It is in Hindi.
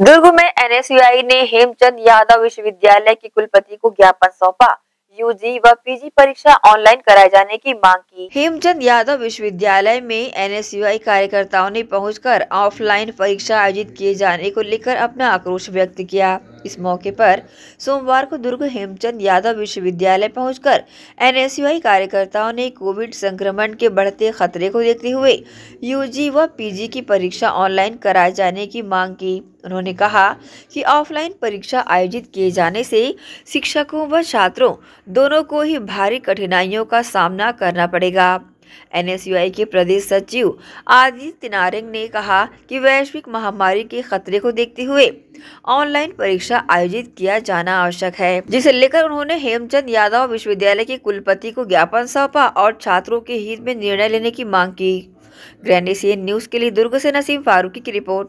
दुर्ग में एनएसयूआई ने हेमचंद यादव विश्वविद्यालय के कुलपति को ज्ञापन सौंपा यूजी व पीजी परीक्षा ऑनलाइन कराए जाने की मांग की हेमचंद यादव विश्वविद्यालय में एनएसयूआई कार्यकर्ताओं ने पहुंचकर ऑफलाइन परीक्षा आयोजित किए जाने को लेकर अपना आक्रोश व्यक्त किया इस मौके पर सोमवार को दुर्ग हेमचंद यादव विश्वविद्यालय पहुंचकर एनएसयूआई कार्यकर्ताओं ने कोविड संक्रमण के बढ़ते खतरे को देखते हुए यूजी व पीजी की परीक्षा ऑनलाइन कराए जाने की मांग की उन्होंने कहा कि ऑफलाइन परीक्षा आयोजित किए जाने से शिक्षकों व छात्रों दोनों को ही भारी कठिनाइयों का सामना करना पड़ेगा एनएसयूआई के प्रदेश सचिव आदित्य नारंग ने कहा कि वैश्विक महामारी के खतरे को देखते हुए ऑनलाइन परीक्षा आयोजित किया जाना आवश्यक है जिसे लेकर उन्होंने हेमचंद यादव विश्वविद्यालय के कुलपति को ज्ञापन सौंपा और छात्रों के हित में निर्णय लेने की मांग की ग्रैंड एशियन न्यूज के लिए दुर्ग से नसीम फारूकी की रिपोर्ट